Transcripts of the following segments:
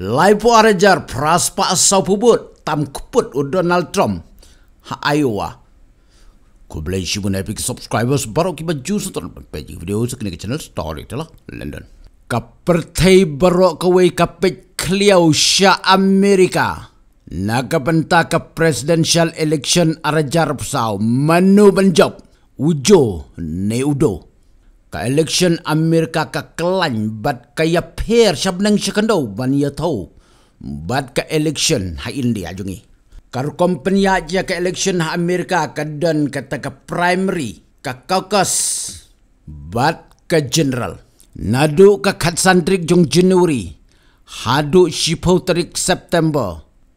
Lai pu arajar praspa asau pubut tam kuput u Donald Trump ha Iowa. Ku beli si pun epic subscribers baru kita jus tu nampak pagi video sekini ke channel story telah lah London. Kapertai baru ke wei kapet kliau sya Amerika. Naga penta ke presidential election arajar pusau menu benjop. Ujo ne udo ka election amir ka ka klan bat ka ya pher shab nang shakando ban ya tho bat ka election ha india jungi kar company ja ya ka election ha amerika ka dan kata ka primary ka caucus bat ka general nadu ka khat sandrik jung january hadu shipo tarik september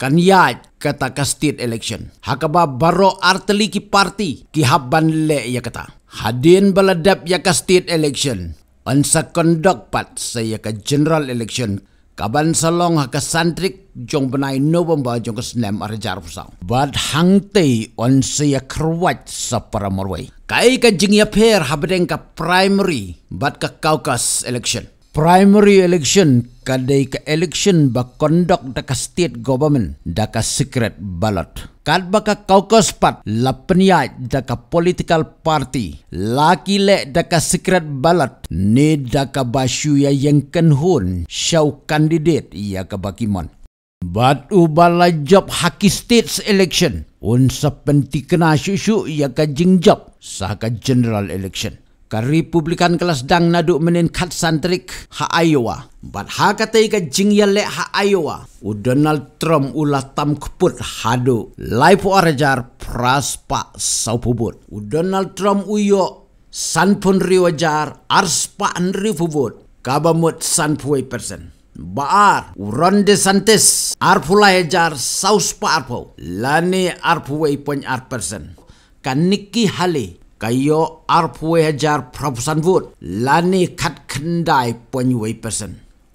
kan yaj kata ka state election. Hakaba baro arteli ki parti ki habban le ya kata. Hadin baladap ya ka state election. Ansa kondok pat saya ka general election. Kaban salong ha ka santrik jong benai November jong ka arjar pusau. Bad hangte on saya kruwat sa para morway. Kai ka jingya pair habedeng ka primary bad ka caucus election primary election kadai ka election ba conduct da ka state government da ka secret ballot kad ba ka caucus pat lapnya da ka political party laki le da ka secret ballot ni da ka basyu ya yang ken hun show candidate ya ka bakimon bat u bala job haki states election un sa penti kena syu ya ka jing sa ka general election ka Republikan kelas dang naduk menin kat santrik ha Iowa. Bat ha katai ka jing ya ha Iowa. U Donald Trump ulah tam keput hadu. Lai pu arajar pras pak saupubut. U Donald Trump uyo san pun riwajar ars pak nri fubut. Kabamut san puwe persen. Baar Ron DeSantis Arpula hejar Saus pa arpo Lani arpuwe pun persen. Kan Nikki Haley kayo arpwe hajar prabusan vut lani kat kendai penyuai yuai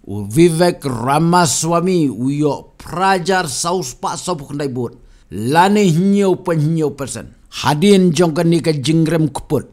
U Vivek Ramaswamy uyo prajar saus pak sopuk kendai vut lani hinyo puan hinyo person. Hadin jongkan ni ke jingrem kuput.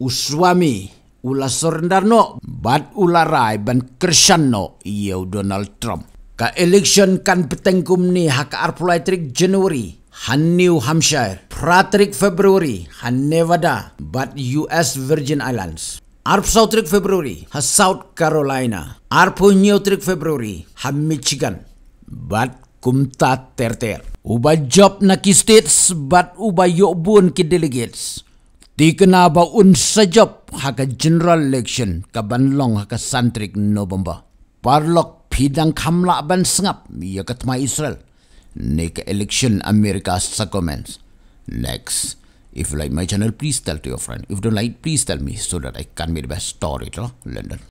U swami ula sorendar no bat ula rai ban kersan no iyo Donald Trump. Ka election kan petengkum ni hak arpulai trik Januari Han New Hampshire, Patrick February, Han Nevada, but US Virgin Islands. Arp South February, Ha South Carolina. Arp New February, Ha Michigan. But kumta terter. Uba job na ki states, but uba yobun ki delegates. Di kena ba un sa job ha ka general election ka long ha ka santrik November. Parlok pidang kamla ban sengap, ya ka Israel. Nick election America's circumference. Next, if you like my channel, please tell to your friend. If you don't like, please tell me so that I can be the best storyteller, London.